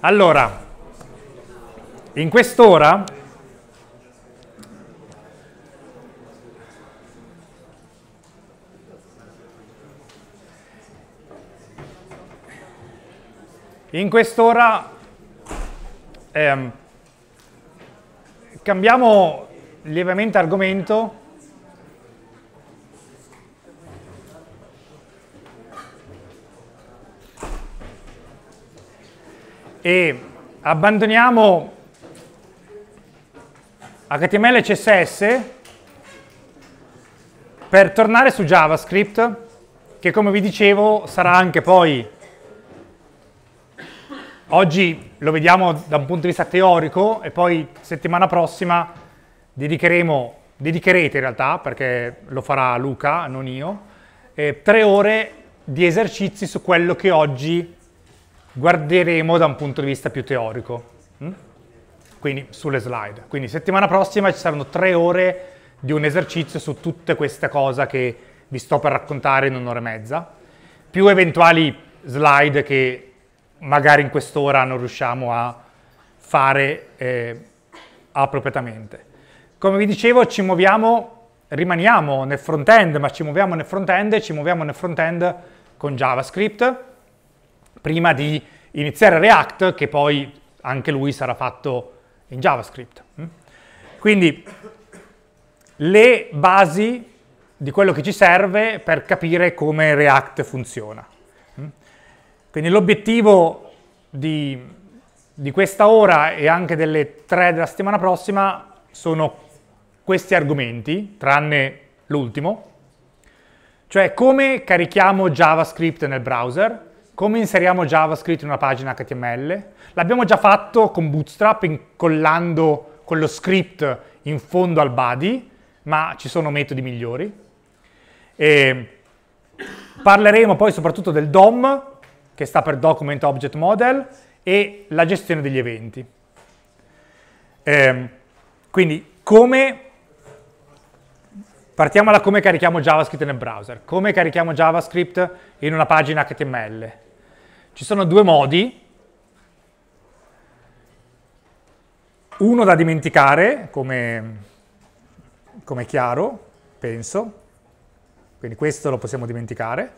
Allora, in quest'ora in quest'ora ehm, cambiamo lievemente argomento e abbandoniamo HTML e CSS per tornare su JavaScript che come vi dicevo sarà anche poi oggi lo vediamo da un punto di vista teorico e poi settimana prossima dedicheremo dedicherete in realtà perché lo farà Luca non io eh, tre ore di esercizi su quello che oggi guarderemo da un punto di vista più teorico. Mm? Quindi sulle slide. Quindi settimana prossima ci saranno tre ore di un esercizio su tutte queste cose che vi sto per raccontare in un'ora e mezza, più eventuali slide che magari in quest'ora non riusciamo a fare eh, appropriatamente. Come vi dicevo, ci muoviamo, rimaniamo nel front-end, ma ci muoviamo nel front-end e ci muoviamo nel front-end con JavaScript, prima di iniziare React, che poi anche lui sarà fatto in JavaScript. Mm? Quindi le basi di quello che ci serve per capire come React funziona. Mm? Quindi l'obiettivo di, di, questa ora e anche delle tre della settimana prossima sono questi argomenti, tranne l'ultimo, cioè come carichiamo JavaScript nel browser, come inseriamo JavaScript in una pagina HTML? L'abbiamo già fatto con Bootstrap incollando quello script in fondo al body, ma ci sono metodi migliori. E parleremo poi soprattutto del DOM, che sta per Document Object Model, e la gestione degli eventi. E ehm, quindi come partiamo da come carichiamo JavaScript nel browser, come carichiamo JavaScript in una pagina HTML. Ci sono due modi, uno da dimenticare, come, come chiaro, penso, quindi questo lo possiamo dimenticare,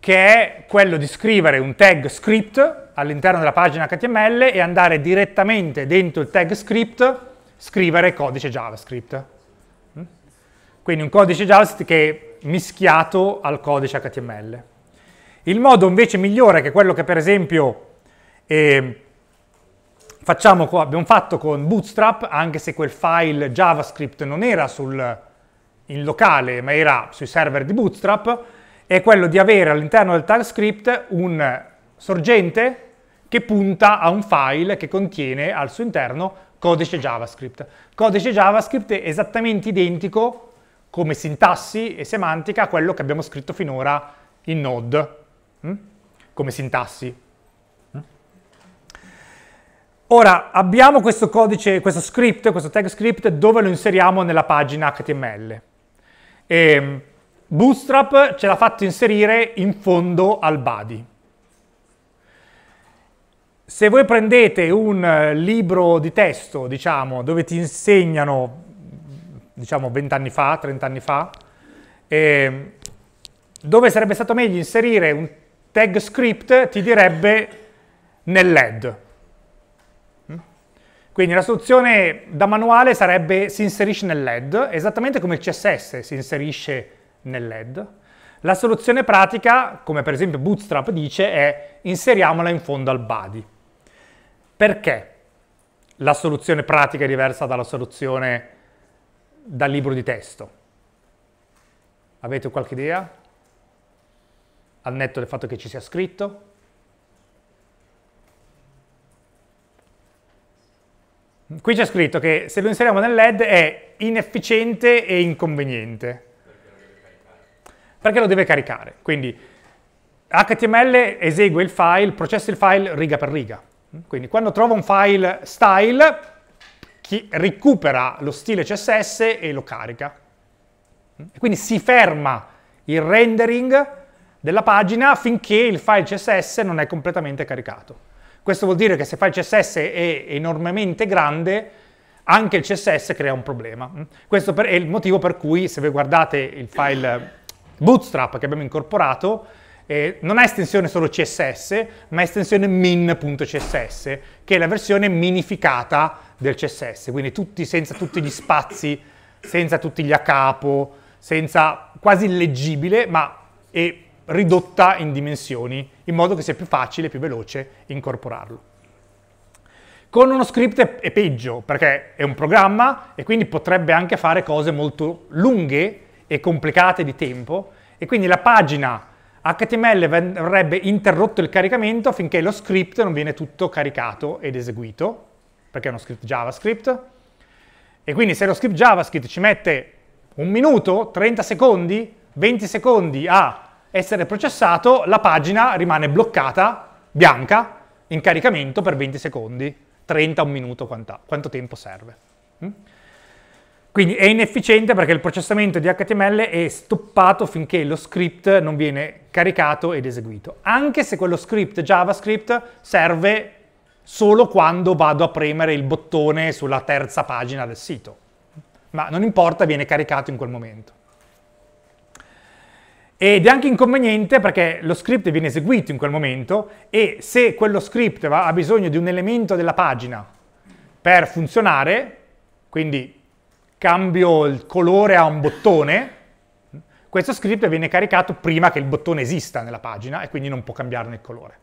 che è quello di scrivere un tag script all'interno della pagina HTML e andare direttamente dentro il tag script scrivere codice JavaScript. Mm? Quindi un codice JavaScript che è mischiato al codice HTML. Il modo invece migliore, che è quello che per esempio eh, facciamo, abbiamo fatto con Bootstrap, anche se quel file JavaScript non era sul, in locale, ma era sui server di Bootstrap, è quello di avere all'interno del TypeScript un sorgente che punta a un file che contiene al suo interno codice JavaScript. Codice JavaScript è esattamente identico come sintassi e semantica a quello che abbiamo scritto finora in Node Mm? come sintassi. Mm? Ora, abbiamo questo codice, questo script, questo tag script, dove lo inseriamo nella pagina HTML. E ehm, Bootstrap ce l'ha fatto inserire in fondo al body. Se voi prendete un eh, libro di testo, diciamo, dove ti insegnano, diciamo, 20 anni fa, 30 anni fa, ehm, dove sarebbe stato meglio inserire un tag script ti direbbe nell'head. Mm? Quindi la soluzione da manuale sarebbe si inserisce nell'head, esattamente come il CSS si inserisce nell'head. La soluzione pratica, come per esempio Bootstrap dice, è inseriamola in fondo al body. Perché la soluzione pratica è diversa dalla soluzione dal libro di testo? Avete qualche idea? al netto del fatto che ci sia scritto. Qui c'è scritto che se lo inseriamo nel LED è inefficiente e inconveniente. Perché lo deve caricare. Quindi HTML esegue il file, processa il file riga per riga. Quindi quando trova un file style, recupera lo stile CSS e lo carica. Quindi si ferma il rendering della pagina finché il file CSS non è completamente caricato. Questo vuol dire che se il file CSS è enormemente grande, anche il CSS crea un problema. Questo è il motivo per cui se voi guardate il file Bootstrap che abbiamo incorporato, eh, non è estensione solo CSS, ma è estensione min.css, che è la versione minificata del CSS, quindi tutti, senza tutti gli spazi, senza tutti gli a capo, senza, quasi illeggibile, ma è ridotta in dimensioni, in modo che sia più facile e più veloce incorporarlo. Con uno script è peggio, perché è un programma e quindi potrebbe anche fare cose molto lunghe e complicate di tempo, e quindi la pagina HTML avrebbe interrotto il caricamento finché lo script non viene tutto caricato ed eseguito, perché è uno script JavaScript, e quindi se lo script JavaScript ci mette un minuto, 30 secondi, 20 secondi a essere processato, la pagina rimane bloccata, bianca, in caricamento per 20 secondi, 30, un minuto, quanta, quanto tempo serve. Mm? Quindi è inefficiente perché il processamento di HTML è stoppato finché lo script non viene caricato ed eseguito, anche se quello script JavaScript serve solo quando vado a premere il bottone sulla terza pagina del sito. Ma non importa, viene caricato in quel momento. Ed è anche inconveniente perché lo script viene eseguito in quel momento e se quello script va, ha bisogno di un elemento della pagina per funzionare, quindi cambio il colore a un bottone, questo script viene caricato prima che il bottone esista nella pagina e quindi non può cambiarne il colore.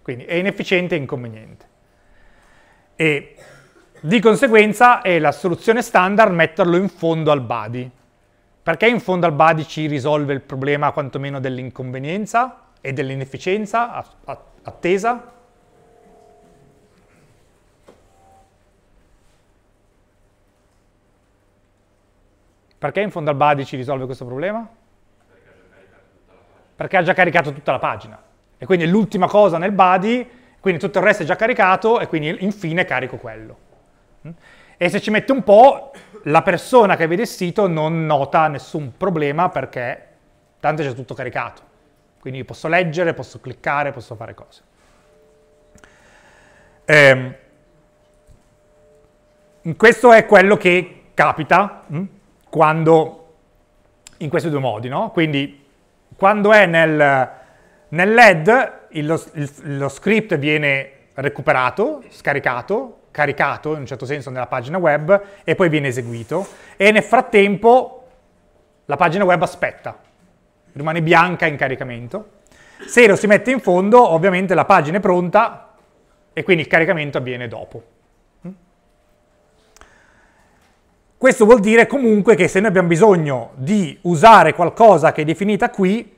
Quindi è inefficiente e inconveniente. E di conseguenza è la soluzione standard metterlo in fondo al body, perché in fondo al body ci risolve il problema quantomeno dell'inconvenienza e dell'inefficienza attesa? Perché in fondo al body ci risolve questo problema? Perché ha già caricato tutta la pagina. E quindi è l'ultima cosa nel body, quindi tutto il resto è già caricato e quindi infine carico quello e se ci mette un po', la persona che vede il sito non nota nessun problema perché tanto è già tutto caricato. Quindi posso leggere, posso cliccare, posso fare cose. Ehm, questo è quello che capita mh, hm, quando, in questi due modi, no? Quindi quando è nel, nel LED, il, il, lo script viene recuperato, scaricato, caricato in un certo senso nella pagina web e poi viene eseguito e nel frattempo la pagina web aspetta, rimane bianca in caricamento. Se lo si mette in fondo ovviamente la pagina è pronta e quindi il caricamento avviene dopo. Mm? Questo vuol dire comunque che se noi abbiamo bisogno di usare qualcosa che è definita qui,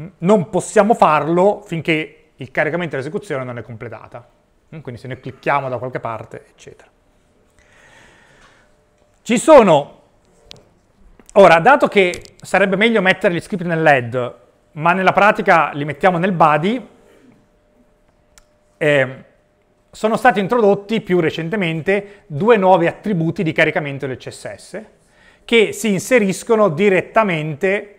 mm, non possiamo farlo finché il caricamento e l'esecuzione non è completata. Mm, quindi se noi clicchiamo da qualche parte, eccetera. Ci sono, ora, dato che sarebbe meglio mettere gli script nell'head, ma nella pratica li mettiamo nel body, eh, sono stati introdotti più recentemente due nuovi attributi di caricamento del CSS che si inseriscono direttamente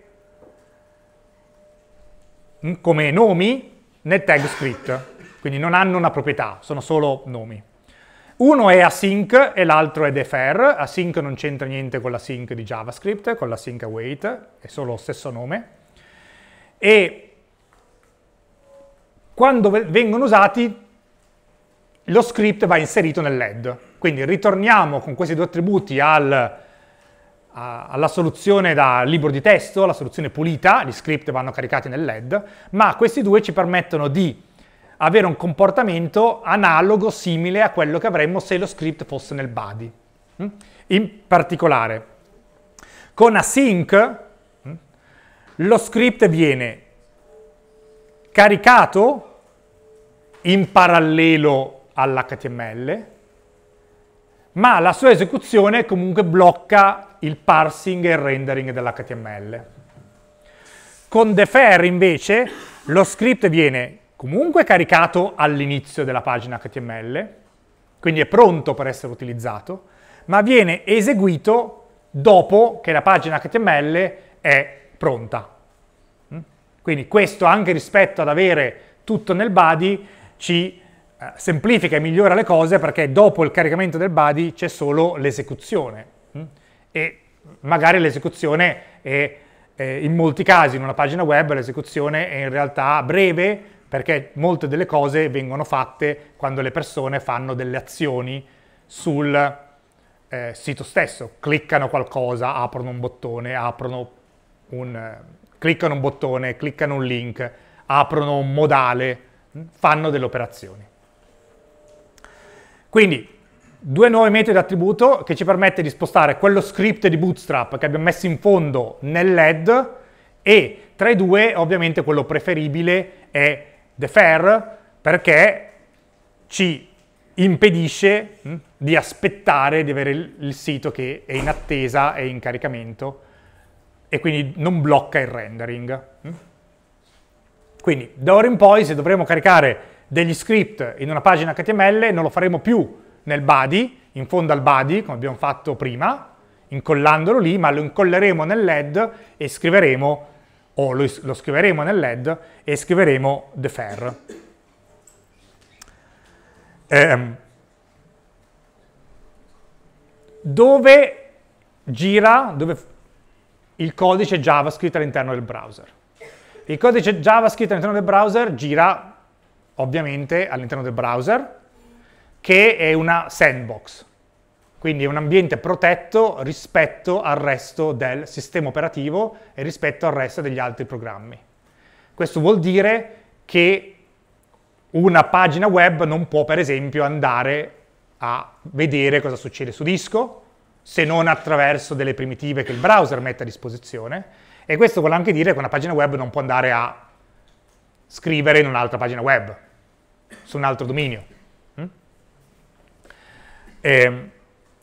come nomi nel tag script quindi non hanno una proprietà, sono solo nomi. Uno è async e l'altro è defer, async non c'entra niente con la sync di JavaScript, con la sync await, è solo lo stesso nome. E quando vengono usati lo script va inserito nel LED. Quindi ritorniamo con questi due attributi al alla soluzione da libro di testo, la soluzione pulita, gli script vanno caricati nel LED, ma questi due ci permettono di avere un comportamento analogo, simile a quello che avremmo se lo script fosse nel body. Mm? In particolare, con async mm, lo script viene caricato in parallelo all'HTML, ma la sua esecuzione comunque blocca il parsing e il rendering dell'HTML. Con defer invece lo script viene comunque caricato all'inizio della pagina HTML, quindi è pronto per essere utilizzato, ma viene eseguito dopo che la pagina HTML è pronta. Mm? Quindi questo anche rispetto ad avere tutto nel body ci eh, semplifica e migliora le cose perché dopo il caricamento del body c'è solo l'esecuzione mm? e magari l'esecuzione è in molti casi in una pagina web l'esecuzione è in realtà breve perché molte delle cose vengono fatte quando le persone fanno delle azioni sul eh, sito stesso, cliccano qualcosa, aprono un bottone, aprono un, eh, cliccano un bottone, cliccano un link, aprono un modale, mm, fanno delle operazioni. Quindi due nuovi metodi attributo che ci permette di spostare quello script di Bootstrap che abbiamo messo in fondo nell'head e tra i due ovviamente quello preferibile è defer perché ci impedisce hm, di aspettare di avere il, sito che è in attesa, e in caricamento e quindi non blocca il rendering. Hm. Quindi da ora in poi se dovremo caricare degli script in una pagina HTML non lo faremo più nel body, in fondo al body come abbiamo fatto prima, incollandolo lì, ma lo incolleremo nel LED e scriveremo o lo, lo scriveremo nel LED e scriveremo the fair. Eh, dove gira dove il codice JavaScript all'interno del browser? Il codice JavaScript all'interno del browser gira ovviamente all'interno del browser, che è una sandbox. Quindi è un ambiente protetto rispetto al resto del sistema operativo e rispetto al resto degli altri programmi. Questo vuol dire che una pagina web non può per esempio andare a vedere cosa succede su disco se non attraverso delle primitive che il browser mette a disposizione e questo vuol anche dire che una pagina web non può andare a scrivere in un'altra pagina web su un altro dominio. Mm? E ehm,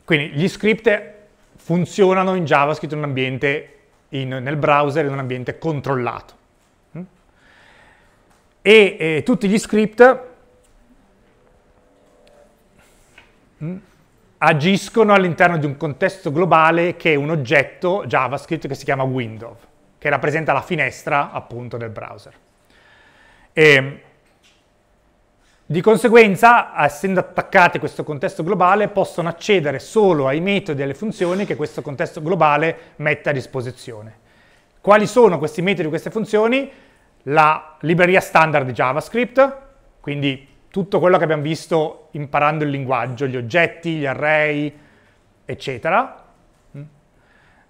quindi gli script funzionano in JavaScript in un ambiente, in, nel browser, in un ambiente controllato. Mm? E eh, tutti gli script mh, mm, agiscono all'interno di un contesto globale che è un oggetto JavaScript che si chiama window, che rappresenta la finestra appunto del browser. E, ehm, di conseguenza, essendo attaccate a questo contesto globale, possono accedere solo ai metodi e alle funzioni che questo contesto globale mette a disposizione. Quali sono questi metodi e queste funzioni? La libreria standard di JavaScript, quindi tutto quello che abbiamo visto imparando il linguaggio, gli oggetti, gli array, eccetera, mm.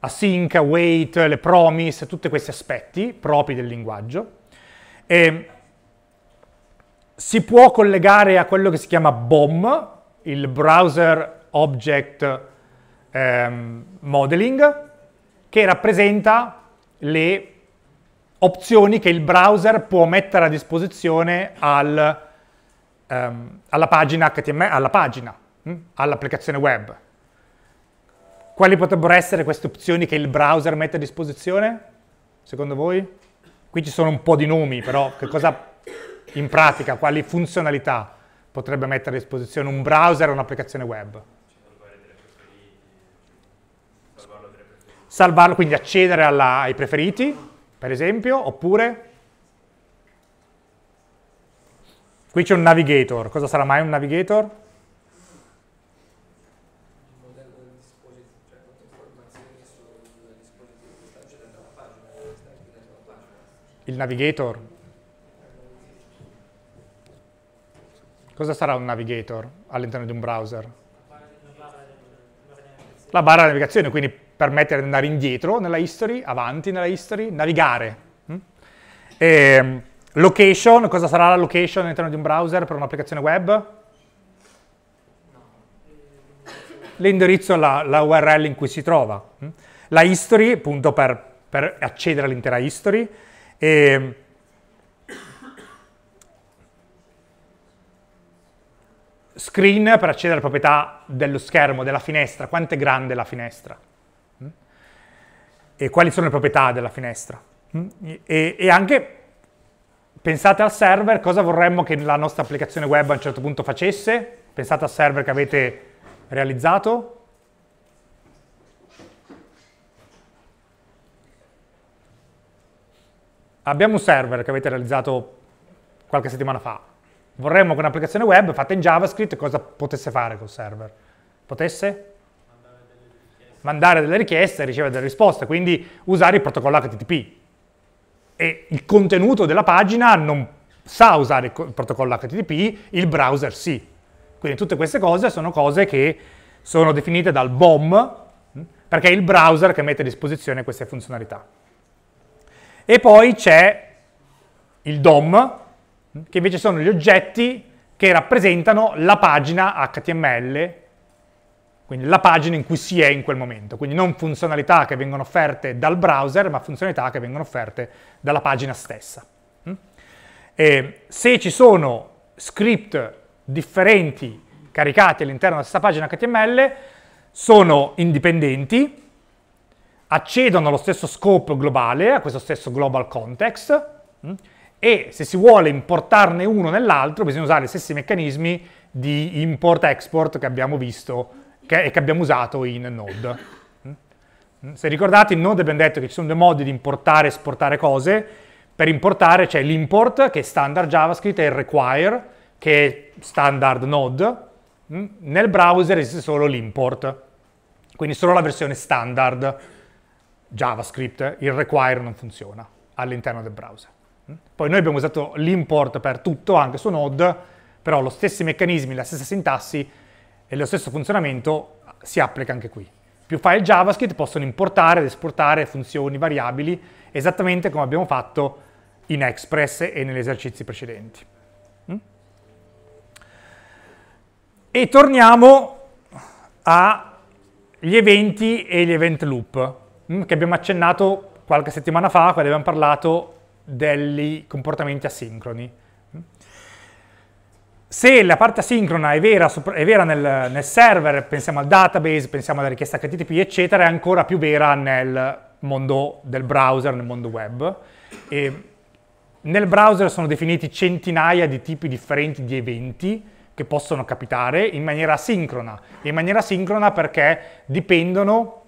async, await, le promise, tutti questi aspetti propri del linguaggio. E si può collegare a quello che si chiama BOM, il Browser Object ehm, Modeling, che rappresenta le opzioni che il browser può mettere a disposizione al, ehm, alla pagina HTML, alla pagina, hm? all'applicazione web. Quali potrebbero essere queste opzioni che il browser mette a disposizione, secondo voi? Qui ci sono un po' di nomi, però che cosa in pratica quali funzionalità potrebbe mettere a disposizione un browser o un'applicazione web. Salvarlo, quindi accedere alla, ai preferiti, per esempio, oppure... Qui c'è un navigator, cosa sarà mai un navigator? Il navigator Cosa sarà un navigator all'interno di un browser? La barra di navigazione, quindi permettere di andare indietro nella history, avanti nella history, navigare. Mm? E mm, location, cosa sarà la location all'interno di un browser per un'applicazione web? L'indirizzo, la, la URL in cui si trova. Mm? La history, appunto per, per accedere all'intera history. E screen per accedere alle proprietà dello schermo, della finestra, quanto è grande la finestra mm? e quali sono le proprietà della finestra mm? e, e anche pensate al server, cosa vorremmo che la nostra applicazione web a un certo punto facesse, pensate al server che avete realizzato, abbiamo un server che avete realizzato qualche settimana fa, Vorremmo che un'applicazione web fatta in JavaScript cosa potesse fare col server? Potesse? Mandare delle richieste e ricevere delle risposte, quindi usare il protocollo HTTP. E il contenuto della pagina non sa usare il protocollo HTTP, il browser sì. Quindi tutte queste cose sono cose che sono definite dal BOM, hm? perché è il browser che mette a disposizione queste funzionalità. E poi c'è il DOM, che invece sono gli oggetti che rappresentano la pagina HTML, quindi la pagina in cui si è in quel momento. Quindi non funzionalità che vengono offerte dal browser, ma funzionalità che vengono offerte dalla pagina stessa. Mm? E se ci sono script differenti caricati all'interno della stessa pagina HTML, sono indipendenti, accedono allo stesso scope globale, a questo stesso global context, mm? e se si vuole importarne uno nell'altro bisogna usare gli stessi meccanismi di import-export che abbiamo visto che, e che abbiamo usato in Node. Mm? Mm? Se ricordate in Node abbiamo detto che ci sono due modi di importare e esportare cose, per importare c'è l'import che è standard JavaScript e il require che è standard Node, mm? nel browser esiste solo l'import, quindi solo la versione standard JavaScript, il require non funziona all'interno del browser. Poi noi abbiamo usato l'import per tutto, anche su Node, però lo stessi meccanismi, la stessa sintassi e lo stesso funzionamento si applica anche qui. Più file JavaScript possono importare ed esportare funzioni, variabili, esattamente come abbiamo fatto in Express e negli esercizi precedenti. Mm? E torniamo agli eventi e gli event loop, mm, che abbiamo accennato qualche settimana fa, quando abbiamo parlato dei comportamenti asincroni. Se la parte asincrona è vera, è vera nel, nel, server, pensiamo al database, pensiamo alla richiesta HTTP, eccetera, è ancora più vera nel mondo del browser, nel mondo web. E nel browser sono definiti centinaia di tipi differenti di eventi che possono capitare in maniera asincrona. In maniera asincrona perché dipendono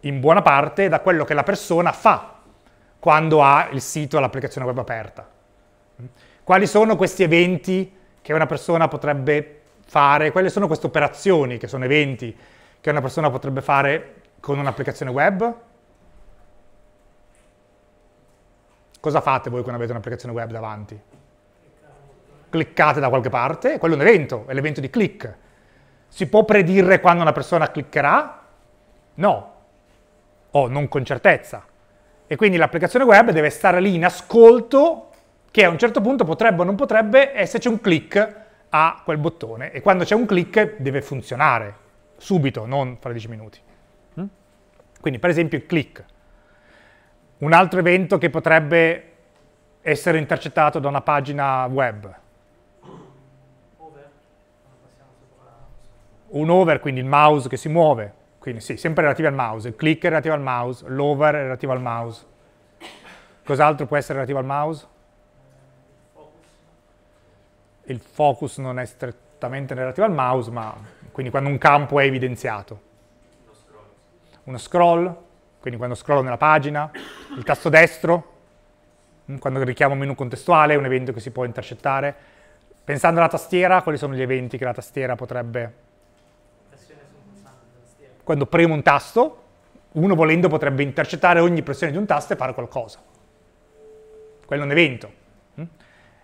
in buona parte da quello che la persona fa quando ha il sito e l'applicazione web aperta. Quali sono questi eventi che una persona potrebbe fare? Quali sono queste operazioni che sono eventi che una persona potrebbe fare con un'applicazione web? Cosa fate voi quando avete un'applicazione web davanti? Cliccate da qualche parte, quello è un evento, è l'evento di click. Si può predire quando una persona cliccherà? No, o non con certezza. E quindi l'applicazione web deve stare lì in ascolto che a un certo punto potrebbe o non potrebbe esserci un click a quel bottone e quando c'è un click deve funzionare subito, non fra 10 minuti. Mm? Quindi per esempio il click. Un altro evento che potrebbe essere intercettato da una pagina web. Un over, quindi il mouse che si muove. Quindi sì, sempre relativi al mouse. Il click è relativo al mouse, l'over è relativo al mouse. Cos'altro può essere relativo al mouse? Il focus non è strettamente relativo al mouse, ma quindi quando un campo è evidenziato. Uno scroll, quindi quando scrollo nella pagina, il tasto destro, mm, quando richiamo un menu contestuale, è un evento che si può intercettare. Pensando alla tastiera, quali sono gli eventi che la tastiera potrebbe quando premo un tasto, uno volendo potrebbe intercettare ogni pressione di un tasto e fare qualcosa. Quello è un evento. Mm?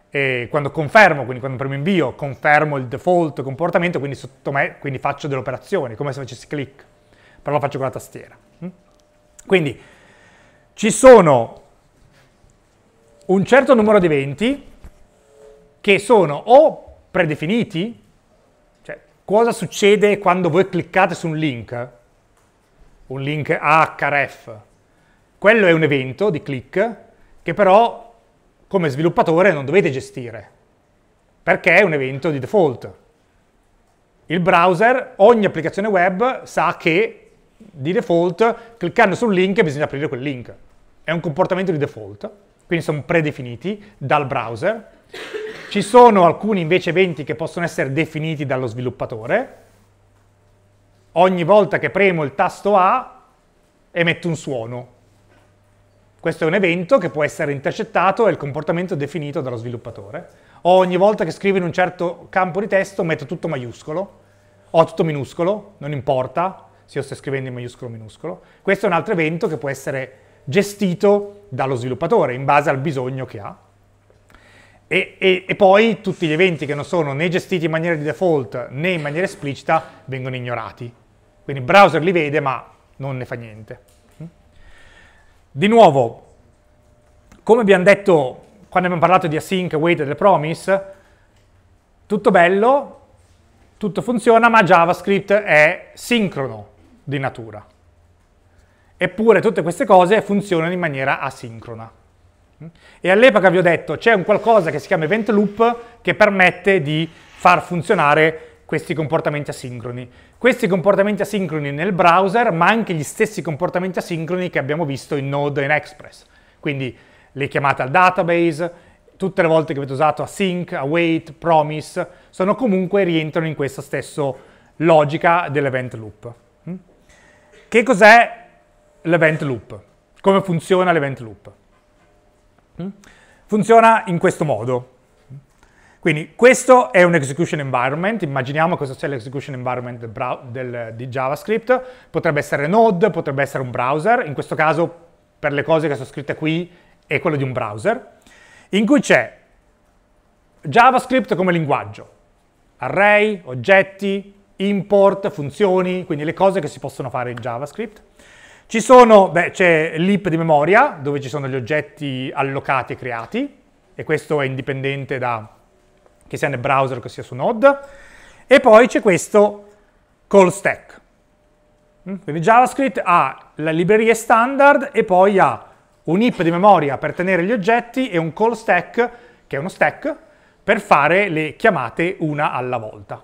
E quando confermo, quindi quando premo invio, confermo il default comportamento, quindi sotto me, quindi faccio delle operazioni, come se facessi click, però lo faccio con la tastiera. Mm? Quindi ci sono un certo numero di eventi che sono o predefiniti, cioè cosa succede quando voi cliccate su un link, un link ahref. Quello è un evento di click che però come sviluppatore non dovete gestire, perché è un evento di default. Il browser, ogni applicazione web sa che di default cliccando sul link bisogna aprire quel link. È un comportamento di default, quindi sono predefiniti dal browser. Ci sono alcuni invece eventi che possono essere definiti dallo sviluppatore, ogni volta che premo il tasto A emetto un suono. Questo è un evento che può essere intercettato e il comportamento è definito dallo sviluppatore. O ogni volta che scrivo in un certo campo di testo metto tutto maiuscolo, o tutto minuscolo, non importa se io sto scrivendo in maiuscolo o minuscolo. Questo è un altro evento che può essere gestito dallo sviluppatore in base al bisogno che ha. E, e, e, poi tutti gli eventi che non sono né gestiti in maniera di default né in maniera esplicita vengono ignorati. Quindi il browser li vede ma non ne fa niente. Di nuovo, come abbiamo detto quando abbiamo parlato di async, waited e promise, tutto bello, tutto funziona, ma JavaScript è sincrono di natura. Eppure tutte queste cose funzionano in maniera asincrona. E all'epoca vi ho detto c'è un qualcosa che si chiama event loop che permette di far funzionare questi comportamenti asincroni. Questi comportamenti asincroni nel browser, ma anche gli stessi comportamenti asincroni che abbiamo visto in Node e in Express. Quindi le chiamate al database, tutte le volte che avete usato async, await, promise, sono comunque rientrano in questa stessa logica dell'event loop. Mm? Che cos'è l'event loop? Come funziona l'event loop? Mm? Funziona in questo modo. Quindi questo è un execution environment, immaginiamo cosa sia l'execution environment del del, di JavaScript, potrebbe essere Node, potrebbe essere un browser, in questo caso per le cose che sono scritte qui è quello di un browser, in cui c'è JavaScript come linguaggio, array, oggetti, import, funzioni, quindi le cose che si possono fare in JavaScript. Ci sono, beh, c'è l'IP di memoria, dove ci sono gli oggetti allocati e creati, e questo è indipendente da che sia nel browser che sia su Node. E poi c'è questo call stack. Mm? Quindi JavaScript ha le librerie standard e poi ha un heap di memoria per tenere gli oggetti e un call stack, che è uno stack, per fare le chiamate una alla volta.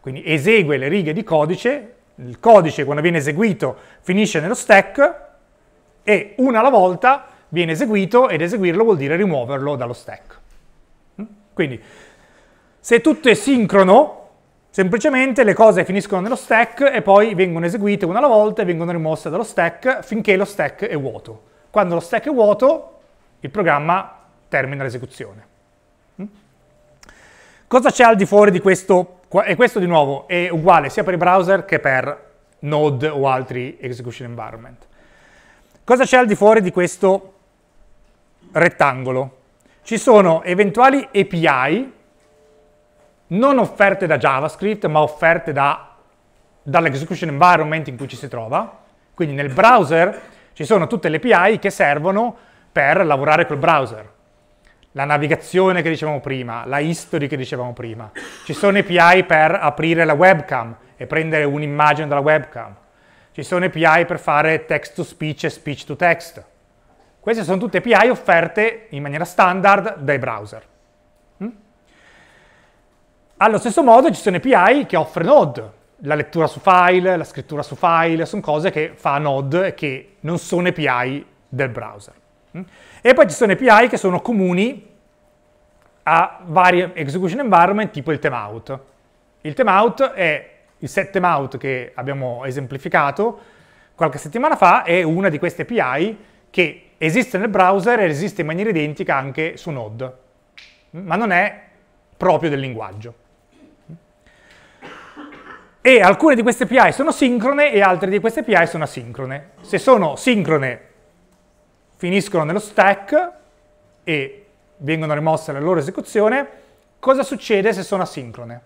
Quindi esegue le righe di codice, il codice quando viene eseguito finisce nello stack e una alla volta viene eseguito ed eseguirlo vuol dire rimuoverlo dallo stack. Mm? Quindi se tutto è sincrono, semplicemente le cose finiscono nello stack e poi vengono eseguite una alla volta e vengono rimosse dallo stack finché lo stack è vuoto. Quando lo stack è vuoto, il programma termina l'esecuzione. Mm? Cosa c'è al di fuori di questo? E questo di nuovo è uguale sia per i browser che per Node o altri execution environment. Cosa c'è al di fuori di questo rettangolo? Ci sono eventuali API non offerte da JavaScript, ma offerte da, dall'execution environment in cui ci si trova. Quindi nel browser ci sono tutte le API che servono per lavorare col browser. La navigazione che dicevamo prima, la history che dicevamo prima. Ci sono API per aprire la webcam e prendere un'immagine dalla webcam. Ci sono API per fare text to speech e speech to text. Queste sono tutte API offerte in maniera standard dai browser. Allo stesso modo ci sono API che offre Node, la lettura su file, la scrittura su file, sono cose che fa Node e che non sono API del browser. Mm? E poi ci sono API che sono comuni a vari execution environment tipo il timeout. Il timeout è il set timeout che abbiamo esemplificato qualche settimana fa, è una di queste API che esiste nel browser e esiste in maniera identica anche su Node, ma non è proprio del linguaggio e alcune di queste API sono sincrone e altre di queste API sono asincrone. Se sono sincrone finiscono nello stack e vengono rimosse la loro esecuzione, cosa succede se sono asincrone?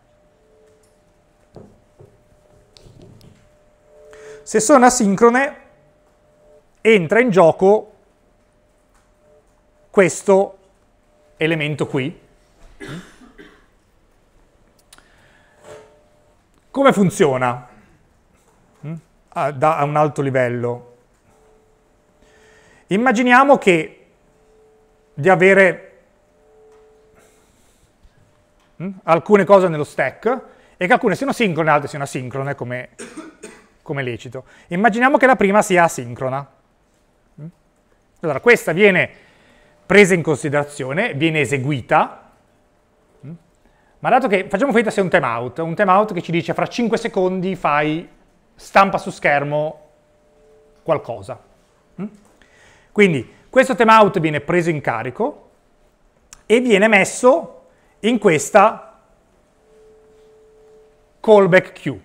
Se sono asincrone entra in gioco questo elemento qui, Come funziona? Mm? A, ah, da, un alto livello. Immaginiamo che di avere mm, alcune cose nello stack e che alcune siano sincrone e altre siano asincrone come, come lecito. Immaginiamo che la prima sia asincrona. Mm? Allora questa viene presa in considerazione, viene eseguita, ma dato che facciamo finta se è un timeout, un timeout che ci dice fra 5 secondi fai stampa su schermo qualcosa. Mm? Quindi questo timeout viene preso in carico e viene messo in questa callback queue.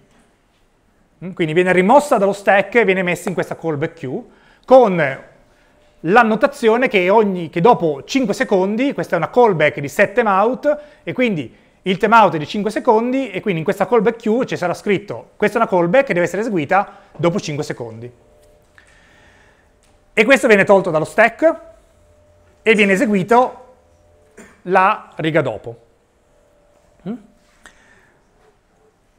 Mm? Quindi viene rimossa dallo stack e viene messa in questa callback queue con l'annotazione che, che, dopo 5 secondi, questa è una callback di set timeout, e quindi il timeout è di 5 secondi e quindi in questa callback queue ci sarà scritto questa è una callback che deve essere eseguita dopo 5 secondi. E questo viene tolto dallo stack e viene eseguito la riga dopo. Mm?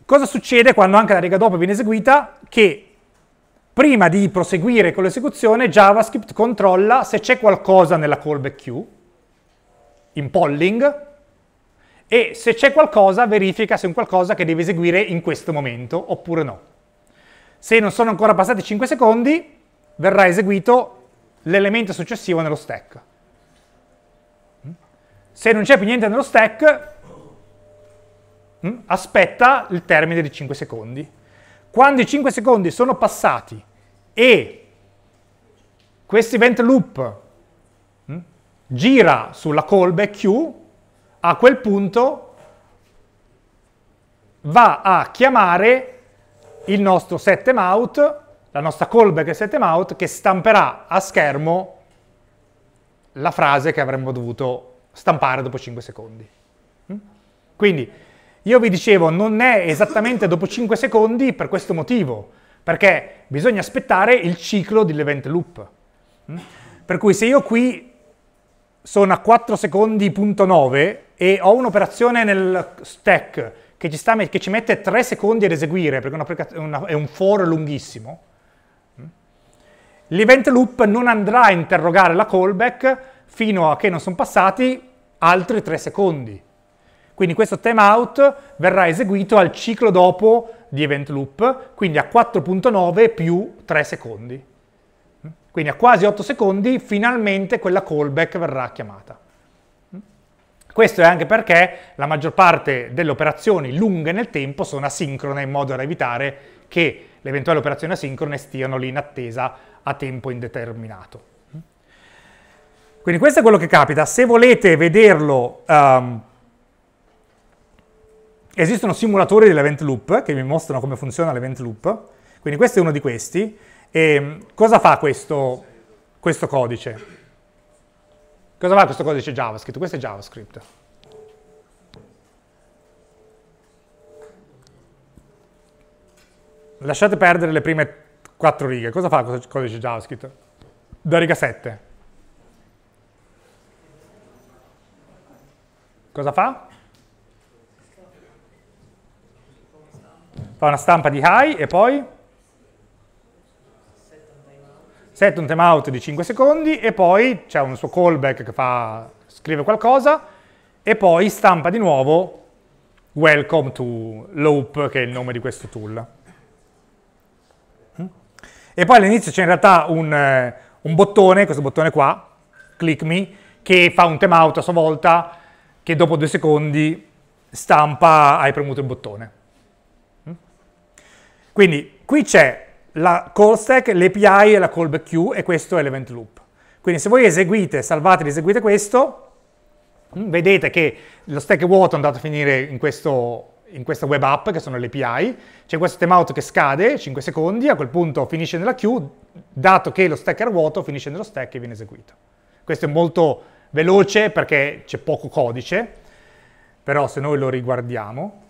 Cosa succede quando anche la riga dopo viene eseguita? Che prima di proseguire con l'esecuzione JavaScript controlla se c'è qualcosa nella callback queue in polling e se c'è qualcosa verifica se è un qualcosa che devi eseguire in questo momento oppure no. Se non sono ancora passati 5 secondi verrà eseguito l'elemento successivo nello stack. Mm? Se non c'è più niente nello stack mm, aspetta il termine di 5 secondi. Quando i 5 secondi sono passati e questo event loop mm, gira sulla callback queue, a quel punto va a chiamare il nostro setMount, la nostra callback setMount, che stamperà a schermo la frase che avremmo dovuto stampare dopo 5 secondi. Mm? Quindi, io vi dicevo, non è esattamente dopo 5 secondi per questo motivo, perché bisogna aspettare il ciclo dell'event loop. Mm? Per cui se io qui sono a 4 secondi punto 9, e ho un'operazione nel stack che ci, sta, che ci, mette 3 secondi ad eseguire, perché una, è un for lunghissimo, l'event loop non andrà a interrogare la callback fino a che non sono passati altri 3 secondi. Quindi questo timeout verrà eseguito al ciclo dopo di event loop, quindi a 4.9 più 3 secondi. Quindi a quasi 8 secondi finalmente quella callback verrà chiamata. Questo è anche perché la maggior parte delle operazioni lunghe nel tempo sono asincrone in modo da evitare che le eventuali operazioni asincrone stiano lì in attesa a tempo indeterminato. Quindi questo è quello che capita. Se volete vederlo, um, esistono simulatori dell'event loop che vi mostrano come funziona l'event loop. Quindi questo è uno di questi. E ehm, cosa fa questo, questo codice? Cosa va questo codice JavaScript? Questo è JavaScript. Lasciate perdere le prime quattro righe. Cosa fa questo codice JavaScript? Da riga 7. Cosa fa? Fa una stampa di high e poi set un timeout di 5 secondi e poi c'è un suo callback che fa, scrive qualcosa e poi stampa di nuovo welcome to loop che è il nome di questo tool. Mm? E poi all'inizio c'è in realtà un, eh, un, bottone, questo bottone qua, click me, che fa un timeout a sua volta che dopo due secondi stampa hai premuto il bottone. Mm? Quindi qui c'è la call stack, l'API e la callback queue e questo è l'event loop. Quindi se voi eseguite, salvate ed eseguite questo, hm, vedete che lo stack è vuoto è andato a finire in, questo, in questa web app che sono le API, c'è questo timeout che scade 5 secondi, a quel punto finisce nella queue, dato che lo stack era vuoto finisce nello stack e viene eseguito. Questo è molto veloce perché c'è poco codice, però se noi lo riguardiamo,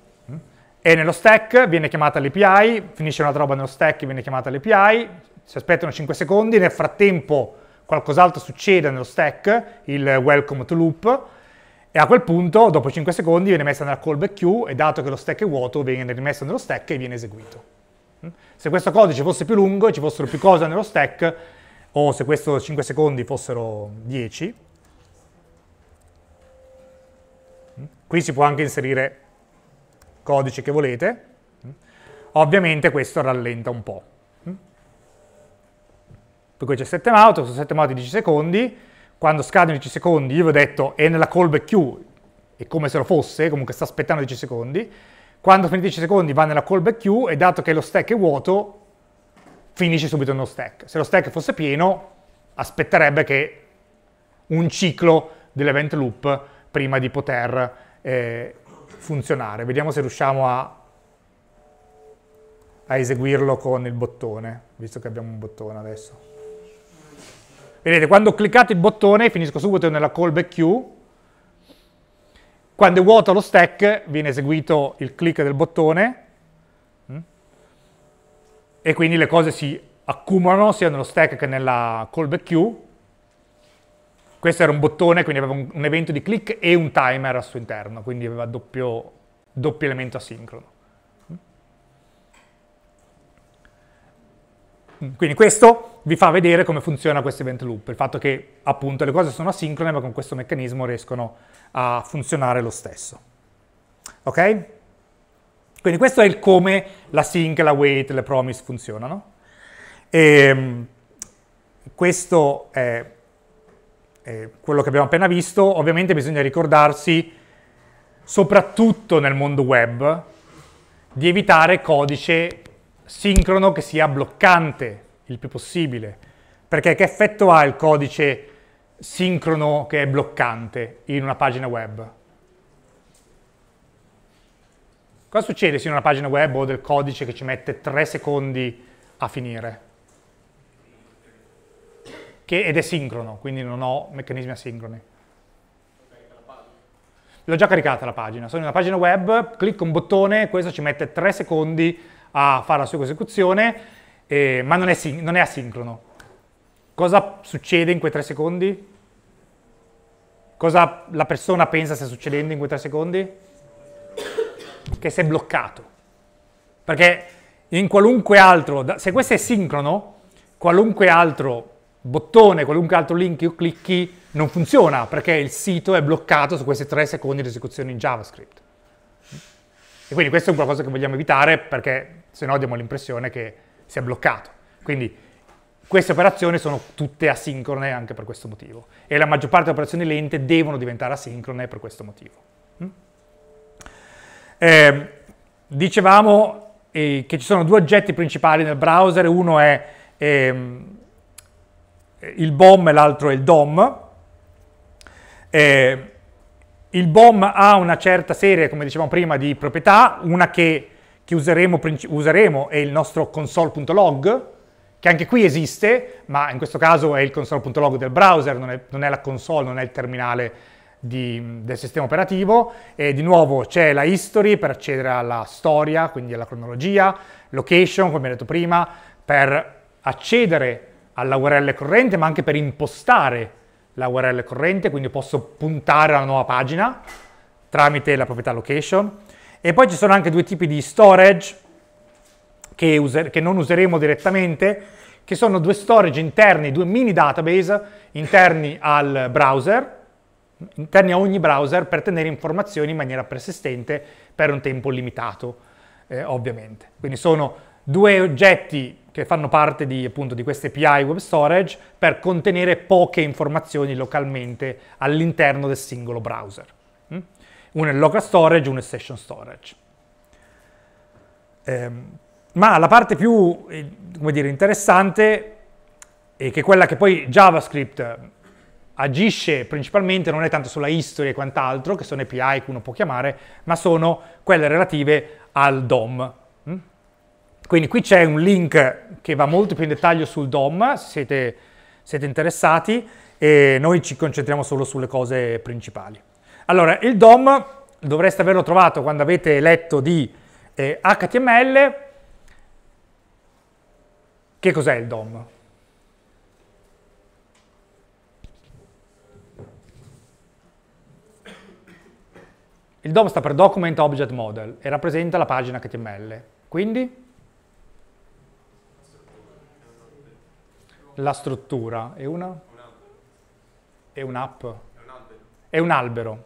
e nello stack viene chiamata l'API, finisce una roba nello stack e viene chiamata l'API, si aspettano 5 secondi, nel frattempo qualcos'altro succede nello stack, il welcome to loop, e a quel punto dopo 5 secondi viene messa nella callback queue e dato che lo stack è vuoto viene rimesso nello stack e viene eseguito. Mm? Se questo codice fosse più lungo e ci fossero più cose nello stack, o se questi 5 secondi fossero 10, mm? qui si può anche inserire codice che volete, mm, ovviamente questo rallenta un po'. Mm. Per cui c'è 7 mouse, sono 7 mouse di 10 secondi, quando scadono 10 secondi, io vi ho detto è nella callback queue, è come se lo fosse, comunque sta aspettando 10 secondi, quando finisce 10 secondi va nella callback queue e dato che lo stack è vuoto, finisce subito nello stack. Se lo stack fosse pieno, aspetterebbe che un ciclo dell'event loop prima di poter eh, funzionare. Vediamo se riusciamo a, a eseguirlo con il bottone, visto che abbiamo un bottone adesso. Vedete, quando ho cliccato il bottone, finisco subito nella callback queue, quando è vuoto lo stack viene eseguito il click del bottone mm? e quindi le cose si accumulano sia nello stack che nella callback queue questo era un bottone, quindi aveva un, evento di click e un timer al suo interno, quindi aveva doppio, doppio elemento asincrono. Mm. Quindi questo vi fa vedere come funziona questo event loop, il fatto che appunto le cose sono asincrone ma con questo meccanismo riescono a funzionare lo stesso. Ok? Quindi questo è il come la sync, la wait, le promise funzionano. E ehm, questo è quello che abbiamo appena visto, ovviamente bisogna ricordarsi, soprattutto nel mondo web, di evitare codice sincrono che sia bloccante il più possibile. Perché che effetto ha il codice sincrono che è bloccante in una pagina web? Cosa succede se in una pagina web ho del codice che ci mette 3 secondi a finire? che, ed è sincrono, quindi non ho meccanismi asincroni. L'ho già caricata la pagina, sono in una pagina web, clicco un bottone, questo ci mette 3 secondi a fare la sua esecuzione, eh, ma non è, non è asincrono. Cosa succede in quei 3 secondi? Cosa la persona pensa stia succedendo in quei 3 secondi? Che si è bloccato. Perché in qualunque altro, se questo è sincrono, qualunque altro bottone, qualunque altro link io clicchi, non funziona perché il sito è bloccato su questi tre secondi di esecuzione in JavaScript. E quindi questo è qualcosa che vogliamo evitare perché se no diamo l'impressione che sia bloccato. Quindi queste operazioni sono tutte asincrone anche per questo motivo e la maggior parte delle operazioni lente devono diventare asincrone per questo motivo. Eh, dicevamo eh, che ci sono due oggetti principali nel browser, uno è... Ehm, eh, il BOM e l'altro è il DOM. Eh, il BOM ha una certa serie, come dicevamo prima, di proprietà, una che, che useremo, useremo è il nostro console.log, che anche qui esiste, ma in questo caso è il console.log del browser, non è, non è, la console, non è il terminale di, del sistema operativo. E di nuovo c'è la history per accedere alla storia, quindi alla cronologia, location, come ho detto prima, per accedere alla URL corrente, ma anche per impostare la URL corrente, quindi posso puntare alla nuova pagina tramite la proprietà location. E poi ci sono anche due tipi di storage che, user, che non useremo direttamente, che sono due storage interni, due mini database interni al browser, interni a ogni browser per tenere informazioni in maniera persistente per un tempo limitato, eh, ovviamente. Quindi sono due oggetti che fanno parte di, appunto, di queste API Web Storage per contenere poche informazioni localmente all'interno del singolo browser. Mm? Uno è local storage, uno è session storage. Ehm, ma la parte più eh, dire, interessante è che quella che poi JavaScript agisce principalmente non è tanto sulla history e quant'altro, che sono API che uno può chiamare, ma sono quelle relative al DOM, quindi qui c'è un link che va molto più in dettaglio sul DOM, se siete, siete interessati, e noi ci concentriamo solo sulle cose principali. Allora, il DOM dovreste averlo trovato quando avete letto di eh, HTML. Che cos'è il DOM? Il DOM sta per Document Object Model e rappresenta la pagina HTML. Quindi? la struttura. E una? Un È un'app. È un albero.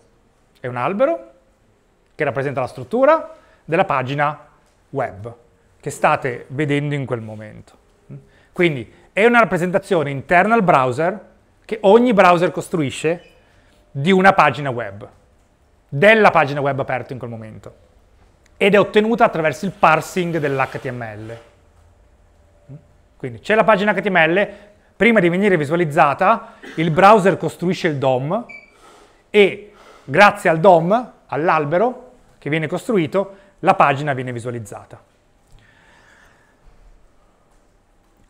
È un albero che rappresenta la struttura della pagina web che state vedendo in quel momento. Quindi è una rappresentazione interna al browser che ogni browser costruisce di una pagina web, della pagina web aperta in quel momento, ed è ottenuta attraverso il parsing dell'HTML. Quindi c'è la pagina HTML, prima di venire visualizzata il browser costruisce il DOM e grazie al DOM, all'albero che viene costruito, la pagina viene visualizzata.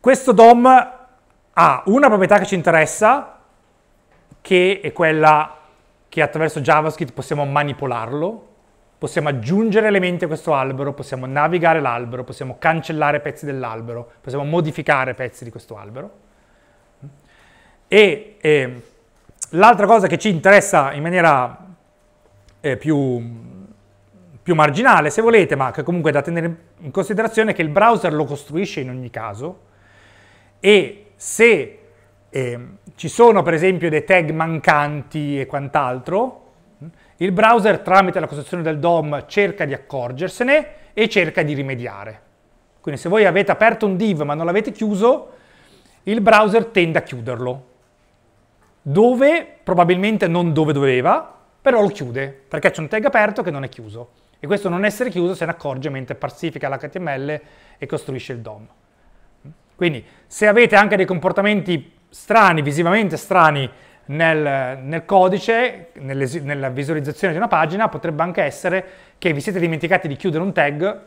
Questo DOM ha una proprietà che ci interessa, che è quella che attraverso JavaScript possiamo manipolarlo, possiamo aggiungere elementi a questo albero, possiamo navigare l'albero, possiamo cancellare pezzi dell'albero, possiamo modificare pezzi di questo albero. E, e l'altra cosa che ci interessa in maniera eh, più, più marginale, se volete, ma che comunque è da tenere in considerazione, è che il browser lo costruisce in ogni caso e se eh, ci sono per esempio dei tag mancanti e quant'altro, il browser tramite la costruzione del DOM cerca di accorgersene e cerca di rimediare. Quindi se voi avete aperto un div ma non l'avete chiuso, il browser tende a chiuderlo. Dove? Probabilmente non dove doveva, però lo chiude, perché c'è un tag aperto che non è chiuso. E questo non essere chiuso se ne accorge mentre parsifica l'HTML e costruisce il DOM. Quindi se avete anche dei comportamenti strani, visivamente strani, nel, nel codice, nella visualizzazione di una pagina, potrebbe anche essere che vi siete dimenticati di chiudere un tag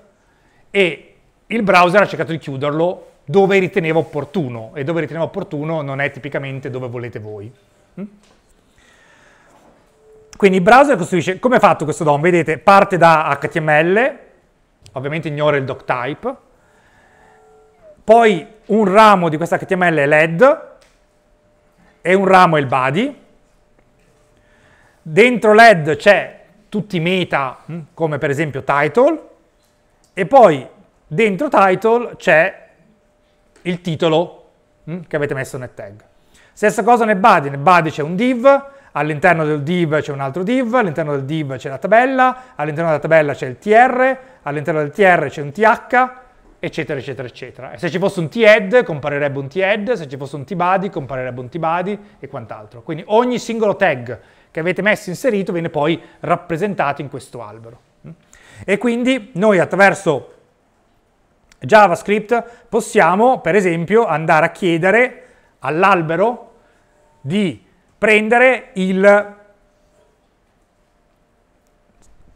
e il browser ha cercato di chiuderlo dove riteneva opportuno e dove riteneva opportuno non è tipicamente dove volete voi. Mm? Quindi il browser costruisce, come è fatto questo DOM? Vedete, parte da HTML, ovviamente ignora il doctype, poi un ramo di questo HTML è LED, e un ramo è il body. Dentro l'head c'è tutti i meta, hm, come per esempio title, e poi dentro title c'è il titolo hm, che avete messo nel tag. Stessa cosa nel body, nel body c'è un div, all'interno del div c'è un altro div, all'interno del div c'è la tabella, all'interno della tabella c'è il tr, all'interno del tr c'è un th, eccetera, eccetera, eccetera. E se ci fosse un T-head, comparirebbe un T-head, se ci fosse un T-body, comparirebbe un T-body e quant'altro. Quindi ogni singolo tag che avete messo inserito viene poi rappresentato in questo albero. E quindi noi attraverso JavaScript possiamo, per esempio, andare a chiedere all'albero di prendere il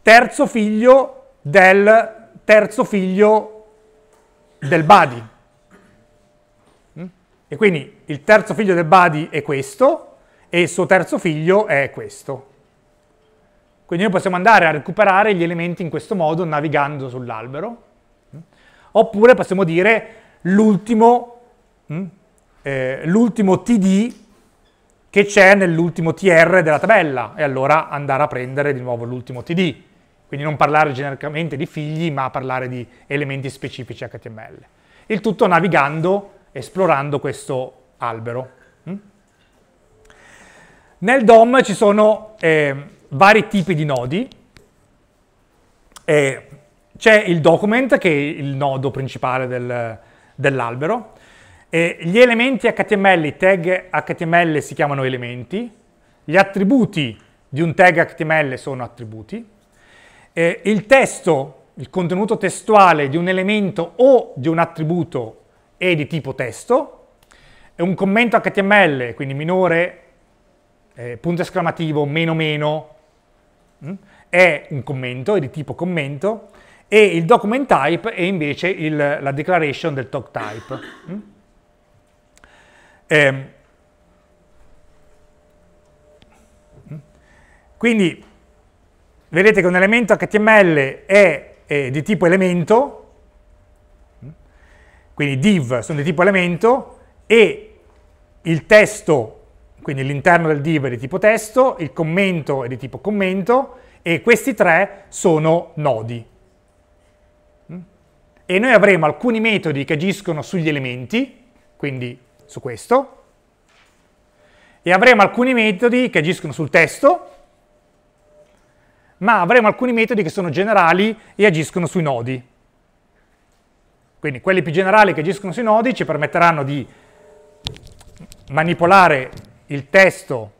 terzo figlio del terzo figlio del body. Mm? E quindi il terzo figlio del body è questo e il suo terzo figlio è questo. Quindi noi possiamo andare a recuperare gli elementi in questo modo navigando sull'albero. Mm? Oppure possiamo dire l'ultimo mm? eh, TD che c'è nell'ultimo TR della tabella e allora andare a prendere di nuovo l'ultimo TD. Quindi non parlare genericamente di figli, ma parlare di elementi specifici HTML. Il tutto navigando, esplorando questo albero. Mm? Nel DOM ci sono eh, vari tipi di nodi. Eh, c'è il document, che è il nodo principale del, dell'albero. Eh, gli elementi HTML, i tag HTML si chiamano elementi. Gli attributi di un tag HTML sono attributi eh, il testo, il contenuto testuale di un elemento o di un attributo è di tipo testo, e un commento HTML, quindi minore, eh, punto esclamativo, meno meno, mh? Mm, è un commento, è di tipo commento, e il document type è invece il, la declaration del talk type. Mm? Eh, quindi vedete che un elemento HTML è, è di tipo elemento, quindi div sono di tipo elemento, e il testo, quindi l'interno del div è di tipo testo, il commento è di tipo commento, e questi tre sono nodi. E noi avremo alcuni metodi che agiscono sugli elementi, quindi su questo, e avremo alcuni metodi che agiscono sul testo, ma avremo alcuni metodi che sono generali e agiscono sui nodi. Quindi quelli più generali che agiscono sui nodi ci permetteranno di manipolare il testo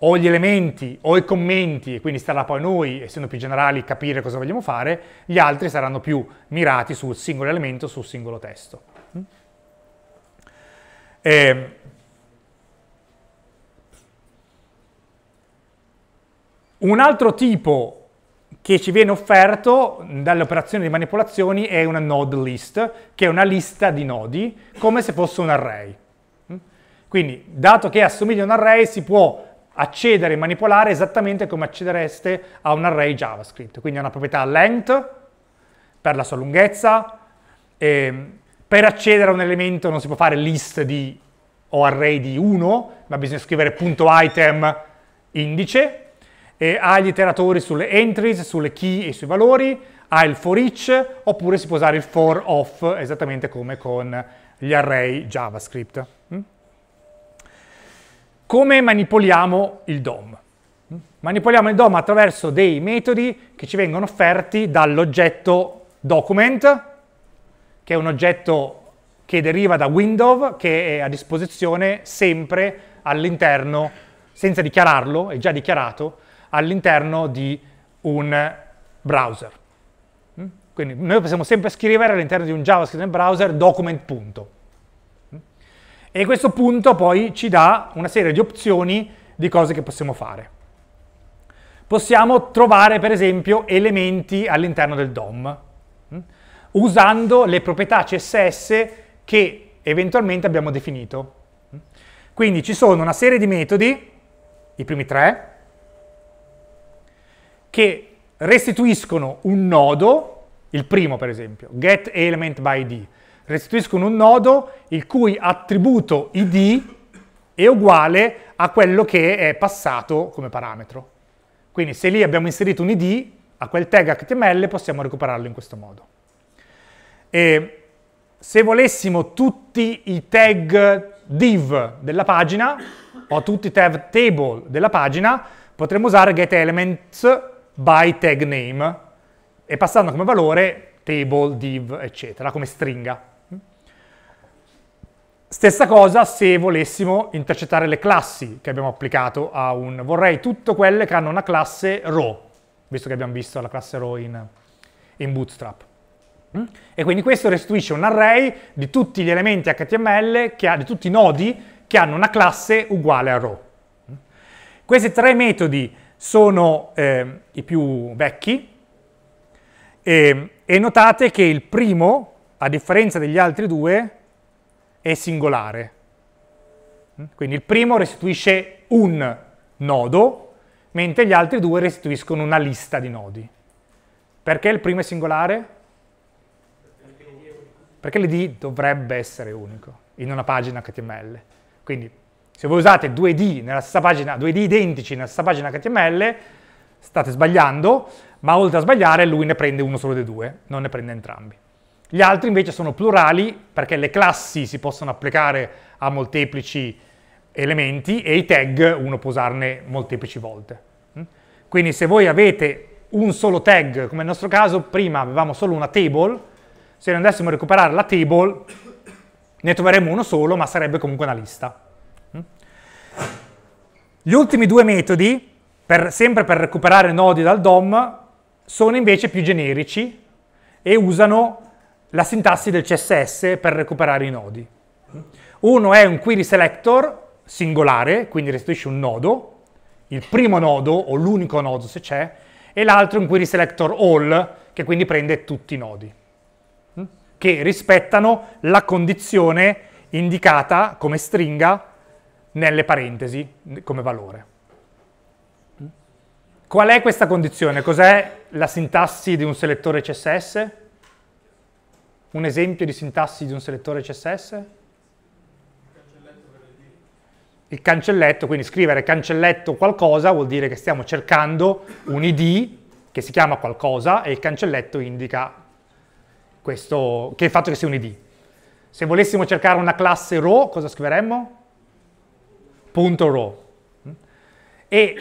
o gli elementi o i commenti, e quindi starà poi noi, essendo più generali, capire cosa vogliamo fare, gli altri saranno più mirati sul singolo elemento, sul singolo testo. Mm? E ehm, Un altro tipo che ci viene offerto dalle operazioni di manipolazioni è una node list, che è una lista di nodi, come se fosse un array. Quindi, dato che assomiglia a un array, si può accedere e manipolare esattamente come accedereste a un array JavaScript. Quindi ha una proprietà length per la sua lunghezza, per accedere a un elemento non si può fare list di, o array di 1, ma bisogna scrivere punto .item indice, eh, ha gli iteratori sulle entries, sulle key e sui valori, ha il for each, oppure si può usare il for off, esattamente come con gli array JavaScript. Mm? Come manipoliamo il DOM? Mm? Manipoliamo il DOM attraverso dei metodi che ci vengono offerti dall'oggetto document, che è un oggetto che deriva da Windows, che è a disposizione sempre all'interno, senza dichiararlo, è già dichiarato, all'interno di un browser. Mm? Quindi noi possiamo sempre scrivere all'interno di un JavaScript nel browser document punto. Mm? E questo punto poi ci dà una serie di opzioni di cose che possiamo fare. Possiamo trovare per esempio elementi all'interno del DOM mm? usando le proprietà CSS che eventualmente abbiamo definito. Quindi ci sono una serie di metodi, i primi tre, che restituiscono un nodo, il primo per esempio, get element by id, restituiscono un nodo il cui attributo id è uguale a quello che è passato come parametro. Quindi se lì abbiamo inserito un id, a quel tag HTML possiamo recuperarlo in questo modo. E se volessimo tutti i tag div della pagina o tutti i tag table della pagina, potremmo usare getElements by tag name e passando come valore table, div, eccetera, come stringa. Stessa cosa se volessimo intercettare le classi che abbiamo applicato a un... Vorrei tutte quelle che hanno una classe row, visto che abbiamo visto la classe row in, in Bootstrap. Mm? E quindi questo restituisce un array di tutti gli elementi HTML, ha, di tutti i nodi che hanno una classe uguale a row. Mm? Questi tre metodi sono eh, i più vecchi e, ehm, e notate che il primo, a differenza degli altri due, è singolare. Mm? Quindi il primo restituisce un nodo, mentre gli altri due restituiscono una lista di nodi. Perché il primo è singolare? Perché l'id dovrebbe essere unico in una pagina HTML. Quindi se voi usate due d nella stessa pagina, 2D identici nella stessa pagina HTML, state sbagliando, ma oltre a sbagliare lui ne prende uno solo dei due, non ne prende entrambi. Gli altri invece sono plurali perché le classi si possono applicare a molteplici elementi e i tag uno può usarne molteplici volte. Mm? Quindi se voi avete un solo tag, come nel nostro caso prima avevamo solo una table, se noi andassimo a recuperare la table ne troveremmo uno solo ma sarebbe comunque una lista. Gli ultimi due metodi, per, sempre per recuperare nodi dal DOM, sono invece più generici e usano la sintassi del CSS per recuperare i nodi. Uno è un query selector singolare, quindi restituisce un nodo, il primo nodo o l'unico nodo se c'è, e l'altro è un query selector all, che quindi prende tutti i nodi, mm? che rispettano la condizione indicata come stringa nelle parentesi come valore. Qual è questa condizione? Cos'è la sintassi di un selettore CSS? Un esempio di sintassi di un selettore CSS? Il cancelletto, quindi scrivere cancelletto qualcosa vuol dire che stiamo cercando un id che si chiama qualcosa e il cancelletto indica questo, che il fatto che sia un id. Se volessimo cercare una classe row, cosa scriveremmo? Raw e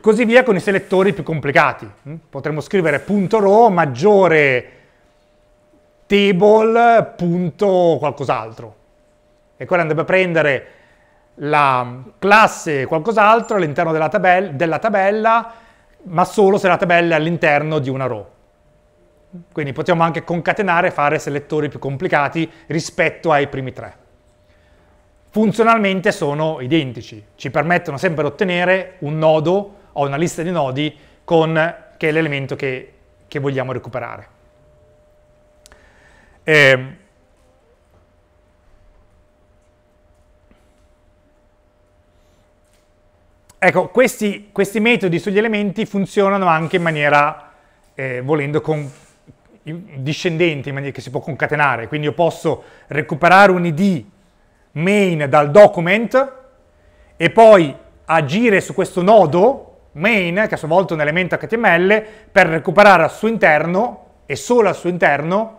così via con i selettori più complicati. Potremmo scrivere .raw maggiore table punto qualcos'altro. E quello andrebbe a prendere la classe qualcos'altro all'interno della, tabell della, tabella, ma solo se la tabella è all'interno di una row. Quindi possiamo anche concatenare e fare selettori più complicati rispetto ai primi tre funzionalmente sono identici, ci permettono sempre di ottenere un nodo o una lista di nodi con, che è l'elemento che, che, vogliamo recuperare. Eh, ecco, questi, questi, metodi sugli elementi funzionano anche in maniera, eh, volendo, con, discendente, in maniera che si può concatenare, quindi io posso recuperare un id main dal document e poi agire su questo nodo main, che a sua volta è un elemento HTML, per recuperare al suo interno e solo al suo interno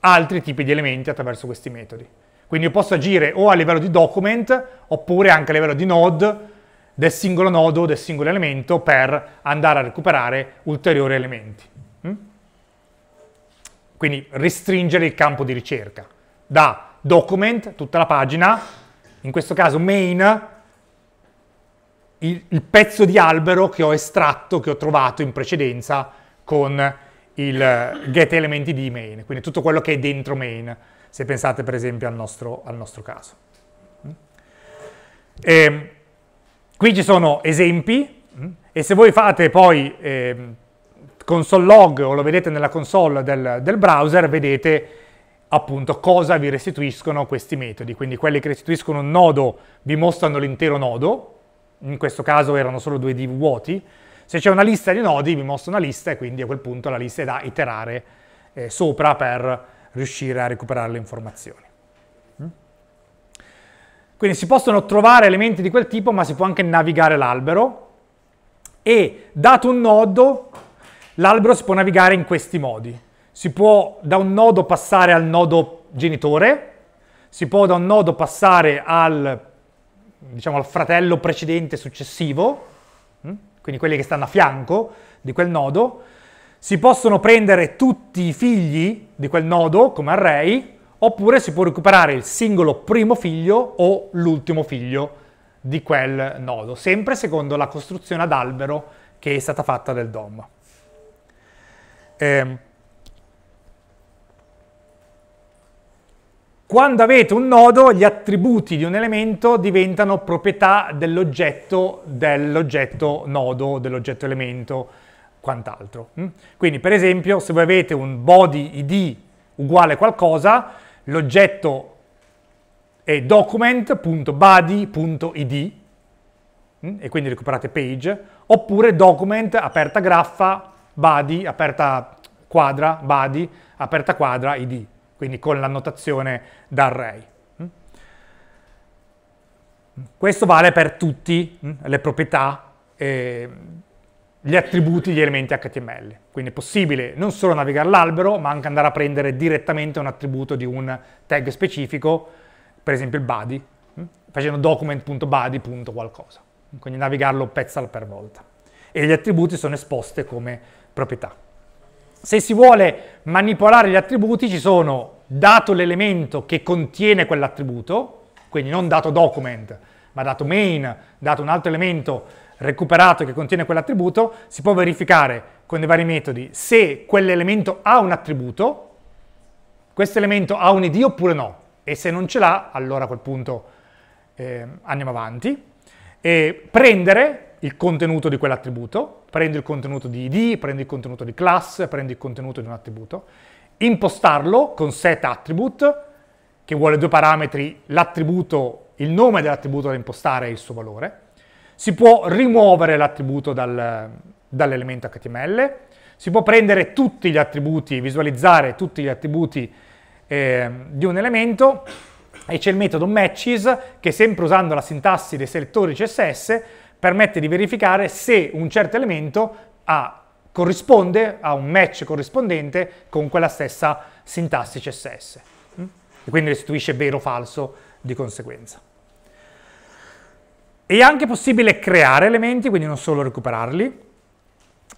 altri tipi di elementi attraverso questi metodi. Quindi io posso agire o a livello di document oppure anche a livello di node del singolo nodo, o del singolo elemento per andare a recuperare ulteriori elementi. Mm? Quindi restringere il campo di ricerca da document, tutta la pagina, in questo caso main, il, il, pezzo di albero che ho estratto, che ho trovato in precedenza con il get elementi di main, quindi tutto quello che è dentro main, se pensate per esempio al nostro, al nostro caso. Mm. E, ehm, qui ci sono esempi mm, e se voi fate poi eh, console log o lo vedete nella console del, del browser, vedete appunto cosa vi restituiscono questi metodi. Quindi quelli che restituiscono un nodo vi mostrano l'intero nodo, in questo caso erano solo due div vuoti, se c'è una lista di nodi vi mostra una lista e quindi a quel punto la lista è da iterare eh, sopra per riuscire a recuperare le informazioni. Mm? Quindi si possono trovare elementi di quel tipo, ma si può anche navigare l'albero e dato un nodo, l'albero si può navigare in questi modi si può da un nodo passare al nodo genitore, si può da un nodo passare al, diciamo, al fratello precedente successivo, mm, quindi quelli che stanno a fianco di quel nodo, si possono prendere tutti i figli di quel nodo come array, oppure si può recuperare il singolo primo figlio o l'ultimo figlio di quel nodo, sempre secondo la costruzione ad albero che è stata fatta del DOM. Eh, Quando avete un nodo, gli attributi di un elemento diventano proprietà dell'oggetto dell'oggetto nodo, dell'oggetto elemento, quant'altro. Mm? Quindi, per esempio, se voi avete un body id uguale a qualcosa, l'oggetto è document.body.id mm? e quindi recuperate page, oppure document aperta graffa, body, aperta quadra, body, aperta quadra, id quindi con l'annotazione da array. Mm? Questo vale per tutte mm, le proprietà, eh, gli attributi, gli elementi HTML. Quindi è possibile non solo navigare l'albero, ma anche andare a prendere direttamente un attributo di un tag specifico, per esempio il body, mm? facendo document.body.qualcosa. Quindi navigarlo pezzo per volta. E gli attributi sono esposti come proprietà se si vuole manipolare gli attributi ci sono dato l'elemento che contiene quell'attributo, quindi non dato document, ma dato main, dato un altro elemento recuperato che contiene quell'attributo, si può verificare con i vari metodi se quell'elemento ha un attributo, questo elemento ha un id oppure no, e se non ce l'ha, allora a quel punto eh, andiamo avanti, e prendere il contenuto di quell'attributo, prendi il contenuto di id, prendi il contenuto di class, prendi il contenuto di un attributo, impostarlo con set attribute, che vuole due parametri, l'attributo, il nome dell'attributo da impostare e il suo valore, si può rimuovere l'attributo dal, dall'elemento HTML, si può prendere tutti gli attributi, visualizzare tutti gli attributi eh, di un elemento e c'è il metodo matches che sempre usando la sintassi dei selettori CSS permette di verificare se un certo elemento ha, corrisponde a un match corrispondente con quella stessa sintassi CSS. Mm? E quindi restituisce vero o falso di conseguenza. È anche possibile creare elementi, quindi non solo recuperarli.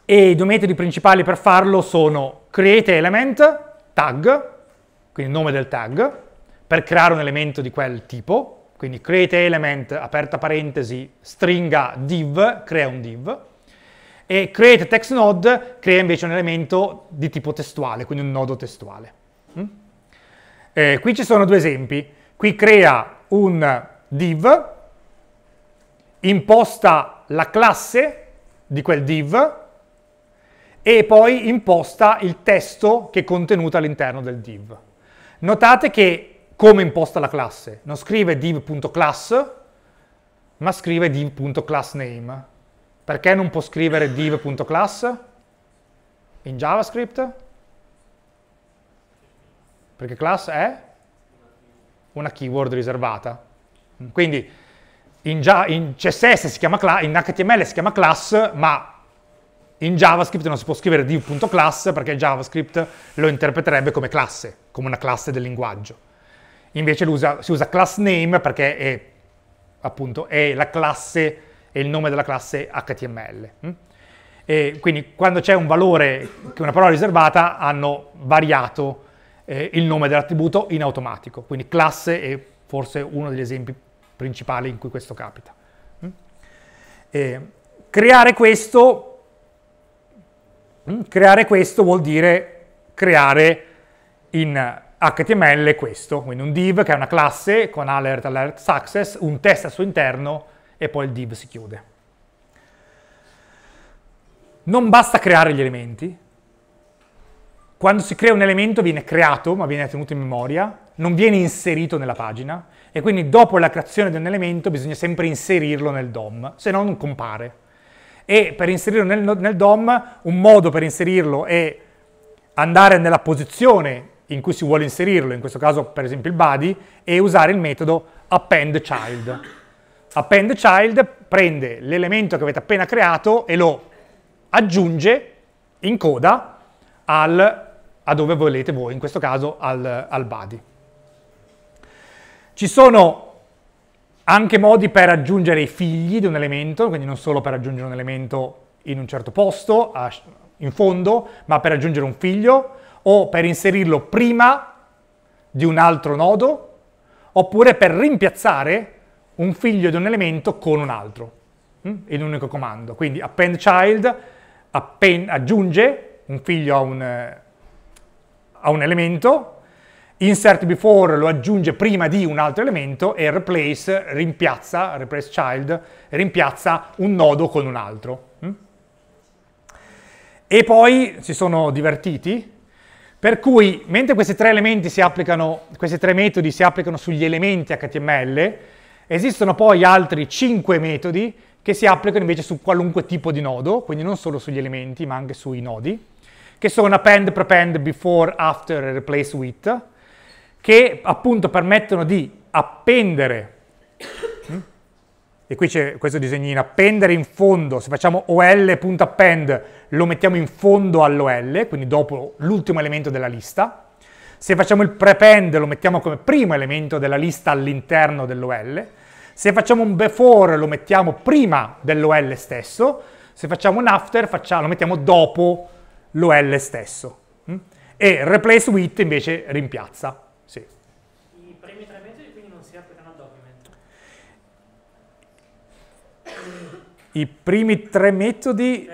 E i due metodi principali per farlo sono createElement, tag, quindi il nome del tag, per creare un elemento di quel tipo, quindi create element, aperta parentesi, stringa div, crea un div. E create text node crea invece un elemento di tipo testuale, quindi un nodo testuale. Eh, qui ci sono due esempi. Qui crea un div, imposta la classe di quel div e poi imposta il testo che è contenuto all'interno del div. Notate che come imposta la classe. Non scrive div.class, ma scrive div.className. Perché non può scrivere div.class in JavaScript? Perché class è una keyword riservata. Quindi in, in CSS si chiama class, in HTML si chiama class, ma in JavaScript non si può scrivere div.class perché JavaScript lo interpreterebbe come classe, come una classe del linguaggio. Invece usa, si usa class name perché è, appunto, è la classe, è il nome della classe HTML. Mm? E quindi quando c'è un valore, che una parola riservata, hanno variato eh, il nome dell'attributo in automatico. Quindi classe è forse uno degli esempi principali in cui questo capita. Mm? E creare questo, mm, creare questo vuol dire creare in HTML è questo, quindi un div che è una classe con alert, alert, success, un test al suo interno e poi il div si chiude. Non basta creare gli elementi. Quando si crea un elemento viene creato, ma viene tenuto in memoria, non viene inserito nella pagina e quindi dopo la creazione di un elemento bisogna sempre inserirlo nel DOM, se no non compare. E per inserirlo nel, nel DOM, un modo per inserirlo è andare nella posizione in cui si vuole inserirlo, in questo caso per esempio il body, e usare il metodo append child. Append child prende l'elemento che avete appena creato e lo aggiunge in coda al, a dove volete voi, in questo caso al, al body. Ci sono anche modi per aggiungere i figli di un elemento, quindi non solo per aggiungere un elemento in un certo posto, in fondo, ma per aggiungere un figlio, o per inserirlo prima di un altro nodo, oppure per rimpiazzare un figlio di un elemento con un altro, mm, in un unico comando. Quindi append child append, aggiunge un figlio a un, a un elemento, insert before lo aggiunge prima di un altro elemento e replace rimpiazza, replace child, rimpiazza un nodo con un altro. Mm. E poi si sono divertiti per cui, mentre questi tre, applicano, questi tre metodi si applicano sugli elementi HTML, esistono poi altri cinque metodi che si applicano invece su qualunque tipo di nodo, quindi non solo sugli elementi, ma anche sui nodi, che sono append, prepend, before, after, replace with, che appunto permettono di appendere e qui c'è questo disegnino, appendere in fondo, se facciamo ol.append lo mettiamo in fondo all'ol, quindi dopo l'ultimo elemento della lista, se facciamo il prepend lo mettiamo come primo elemento della lista all'interno dell'ol, se facciamo un before lo mettiamo prima dell'ol stesso, se facciamo un after facciamo, lo mettiamo dopo l'ol stesso, mm? e replace with invece rimpiazza, sì. I primi tre metodi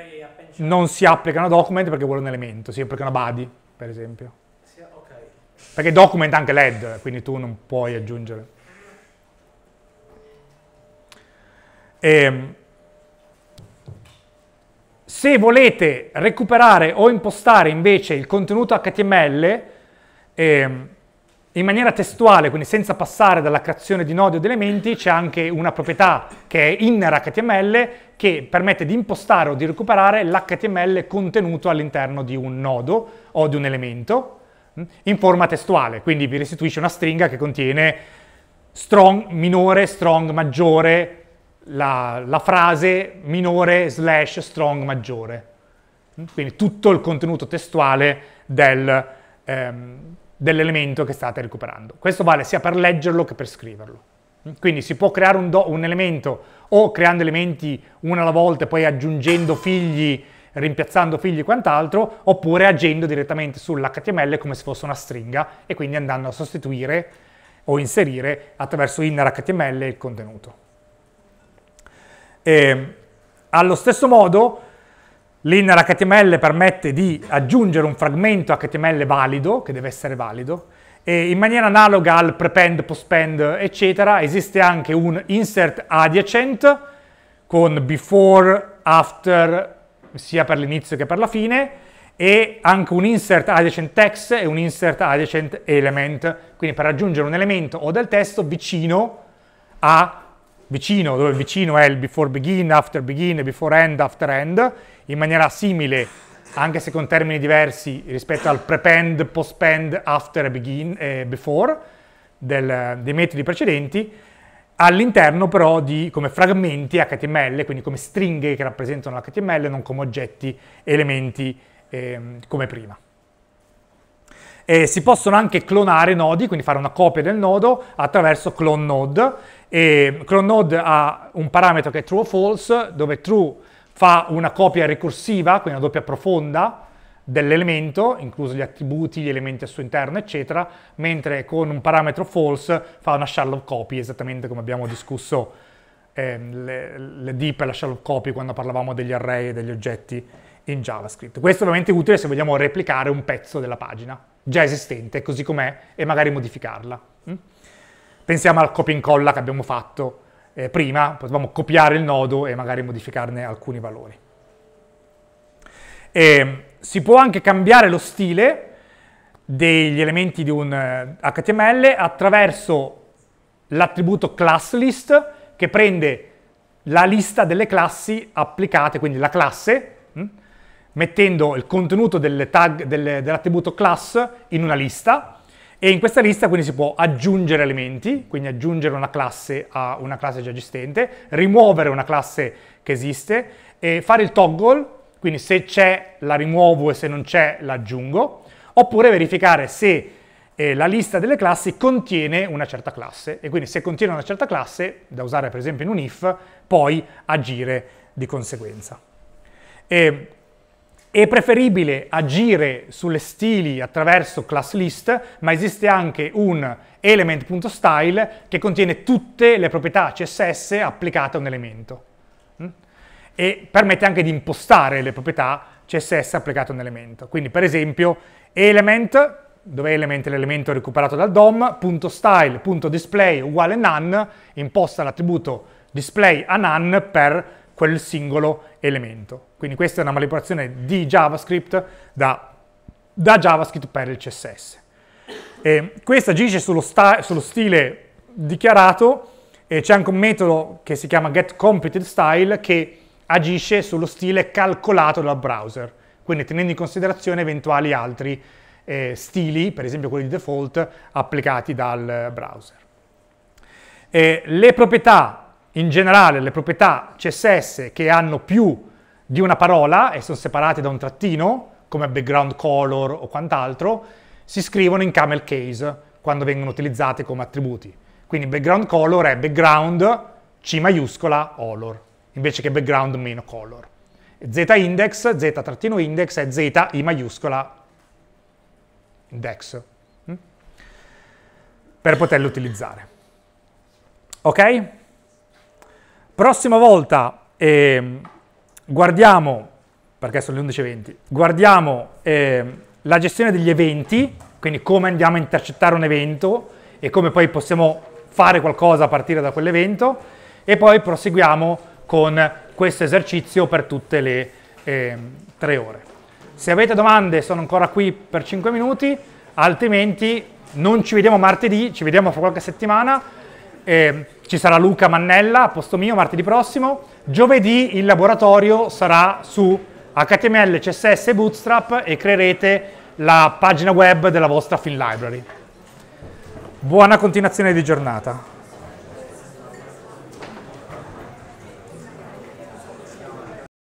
non si applicano a document perché vuole un elemento, si applicano a body, per esempio. Perché document è anche LED, quindi tu non puoi aggiungere. E, ehm, se volete recuperare o impostare invece il contenuto HTML, eh, in maniera testuale, quindi senza passare dalla creazione di nodi o di elementi, c'è anche una proprietà che è inner HTML che permette di impostare o di recuperare l'HTML contenuto all'interno di un nodo o di un elemento mm, in forma testuale, quindi vi restituisce una stringa che contiene strong minore, strong maggiore, la, la frase minore slash strong maggiore. Mm, quindi tutto il contenuto testuale del, ehm, dell'elemento che state recuperando. Questo vale sia per leggerlo che per scriverlo. Quindi si può creare un, do, un elemento o creando elementi una alla volta e poi aggiungendo figli, rimpiazzando figli e quant'altro, oppure agendo direttamente sull'HTML come se fosse una stringa e quindi andando a sostituire o inserire attraverso inner HTML il contenuto. E, ehm, allo stesso modo L'innerHTML permette di aggiungere un fragmento HTML valido, che deve essere valido, e in maniera analoga al prepend, postpend, eccetera, esiste anche un insert adiacent con before, after, sia per l'inizio che per la fine, e anche un insert adjacent text e un insert adjacent element, quindi per aggiungere un elemento o del testo vicino a vicino, dove vicino è il before begin, after begin, before end, after end, in maniera simile, anche se con termini diversi, rispetto al prepend, postpend, after, begin e eh, before del, dei metodi precedenti, all'interno però di come fragmenti HTML, quindi come stringhe che rappresentano l'HTML, non come oggetti, elementi eh, come prima. E si possono anche clonare nodi, quindi fare una copia del nodo attraverso clone node. E clone node ha un parametro che è true o false, dove true fa una copia ricorsiva, quindi una doppia profonda dell'elemento, incluso gli attributi, gli elementi al suo interno, eccetera, mentre con un parametro false fa una shallow copy, esattamente come abbiamo discusso eh, le, le, deep e la shallow copy quando parlavamo degli array e degli oggetti in JavaScript. Questo ovviamente è utile se vogliamo replicare un pezzo della pagina già esistente, così com'è, e magari modificarla. Mm? Pensiamo al copia e incolla che abbiamo fatto eh, prima, potevamo copiare il nodo e magari modificarne alcuni valori. E mm, si può anche cambiare lo stile degli elementi di un HTML eh, attraverso l'attributo classList che prende la lista delle classi applicate, quindi la classe, mm, mettendo il contenuto dell'attributo class in una lista e in questa lista quindi si può aggiungere elementi, quindi aggiungere una classe a una classe già esistente, rimuovere una classe che esiste, fare il toggle, quindi se c'è la rimuovo e se non c'è l'aggiungo, oppure verificare se eh, la lista delle classi contiene una certa classe e quindi se contiene una certa classe, da usare per esempio in un if, poi agire di conseguenza. E è preferibile agire sulle stili attraverso class list, ma esiste anche un element.style che contiene tutte le proprietà CSS applicate a un elemento mm? e permette anche di impostare le proprietà CSS applicate a un elemento. Quindi per esempio element, dove element è l'elemento recuperato dal DOM.style.display uguale none, imposta l'attributo display a none per quel singolo elemento. Quindi questa è una manipolazione di JavaScript da, da JavaScript per il CSS. E questa agisce sullo, sullo stile dichiarato e c'è anche un metodo che si chiama getComputedStyle che agisce sullo stile calcolato dal browser, quindi tenendo in considerazione eventuali altri eh, stili, per esempio quelli di default, applicati dal browser. E le proprietà in generale le proprietà CSS che hanno più di una parola e sono separate da un trattino, come background color o quant'altro, si scrivono in camel case quando vengono utilizzate come attributi. Quindi background color è background C maiuscola color, invece che background meno color. Z index, Z trattino index è Z I maiuscola index, mm, per poterlo utilizzare. Ok? Prossima volta eh, guardiamo, perché sono le 11.20, guardiamo eh, la gestione degli eventi, quindi come andiamo a intercettare un evento e come poi possiamo fare qualcosa a partire da quell'evento e poi proseguiamo con questo esercizio per tutte le eh, tre ore. Se avete domande sono ancora qui per 5 minuti, altrimenti non ci vediamo martedì, ci vediamo fra qualche settimana. Eh, ci sarà Luca Mannella a posto mio martedì prossimo. Giovedì il laboratorio sarà su HTML, CSS e Bootstrap e creerete la pagina web della vostra Fin Library. Buona continuazione di giornata.